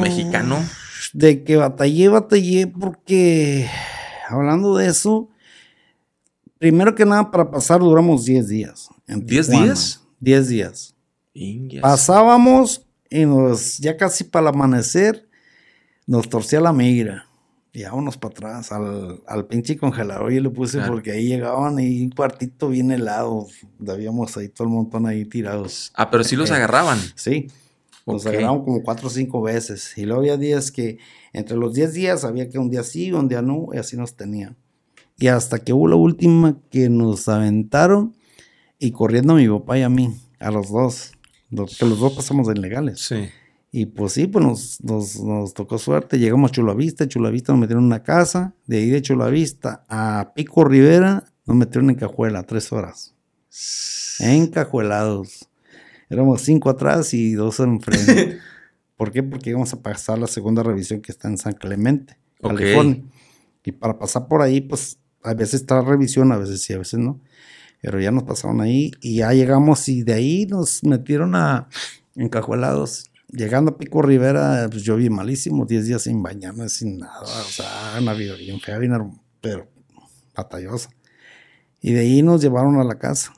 mexicano? De que batallé, batallé porque hablando de eso, primero que nada para pasar duramos 10 días. En ¿10 días? 10 días. Pasábamos y nos, ya casi para el amanecer, nos torcía la migra. Y vámonos para atrás, al, pinche congelador. y le puse porque ahí llegaban y un cuartito bien helado. Habíamos ahí todo el montón ahí tirados. Ah, pero si los agarraban. sí. Nos como cuatro o cinco veces. Y luego había días que, entre los 10 días, había que un día sí, un día no, y así nos tenían. Y hasta que hubo la última que nos aventaron y corriendo a mi papá y a mí, a los dos. Que los dos pasamos de ilegales. Sí. Y pues sí, pues nos, nos, tocó suerte. Llegamos a Chulavista, Chulavista nos metieron en una casa, de ahí de Chulavista a Pico Rivera nos metieron en Cajuela, tres horas. Encajuelados éramos cinco atrás y dos enfrente. ¿Por qué? Porque íbamos a pasar la segunda revisión que está en San Clemente, California. Y para pasar por ahí, pues a veces está revisión, a veces sí, a veces no. Pero ya nos pasaron ahí y ya llegamos y de ahí nos metieron a encajuelados. Llegando a Pico Rivera, pues yo vi malísimo, Diez días sin bañarme, sin nada. O sea, una vida bien fea, pero batallosa. Y de ahí nos llevaron a la casa,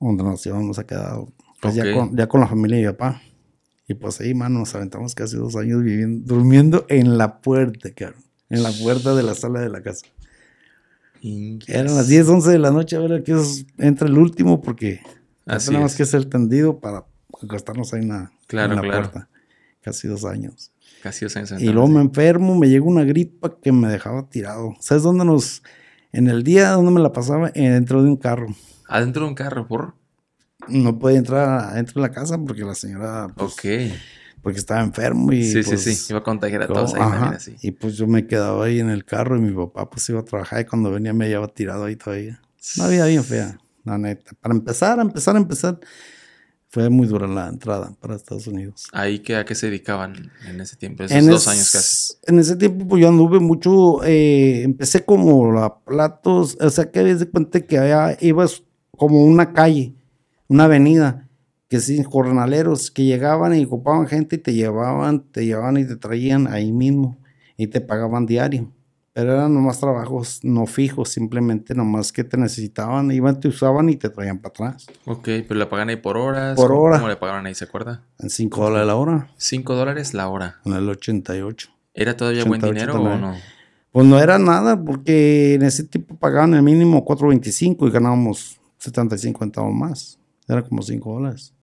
donde nos llevamos a quedar pues ya, con, ya con la familia y papá. Y pues ahí, mano, nos aventamos casi dos años viviendo, durmiendo en la puerta, claro. En la puerta de la sala de la casa. Eran las 10, 11 de la noche, a ver que entra el último porque Así tenemos es. que ser tendido para acostarnos ahí en la, claro, puerta. Casi dos años. Casi dos años. Y luego me enfermo, me llegó una gripa que me dejaba tirado. ¿Sabes dónde nos...? En el día, ¿dónde me la pasaba? Dentro de un carro. ¿Adentro de un carro? ¿Por...? no podía entrar adentro de la casa porque la señora. Pues, ok. Porque estaba enfermo y. sí, sí. Pues, iba a contagiar a todos ahí así. Y pues yo me quedaba ahí en el carro y mi papá pues iba a trabajar y cuando venía me llevaba tirado ahí todavía. No vida bien fea, la neta. Para empezar, empezar, empezar. Fue muy dura la entrada para Estados Unidos. ¿Ahí que a qué se dedicaban en ese tiempo? Esos en dos años casi. En ese tiempo pues, yo anduve mucho, eh, empecé como a platos, o sea que desde cuenta que allá ibas como una calle una avenida que sin jornaleros que llegaban y ocupaban gente y te llevaban, te llevaban y te traían ahí mismo y te pagaban diario. Pero eran nomás trabajos no fijos, simplemente nomás que te necesitaban, iban, te usaban y te traían para atrás. Ok, pero la pagan ahí por horas. Por hora. ¿Cómo le pagaron ahí, se acuerda? En 5 dólares la hora. 5 dólares la hora. En el 88. ¿Era todavía buen dinero o no? Pues no era nada, porque en ese tipo pagaban el mínimo 4.25 y ganábamos 75 o más. Era como 5 dólares.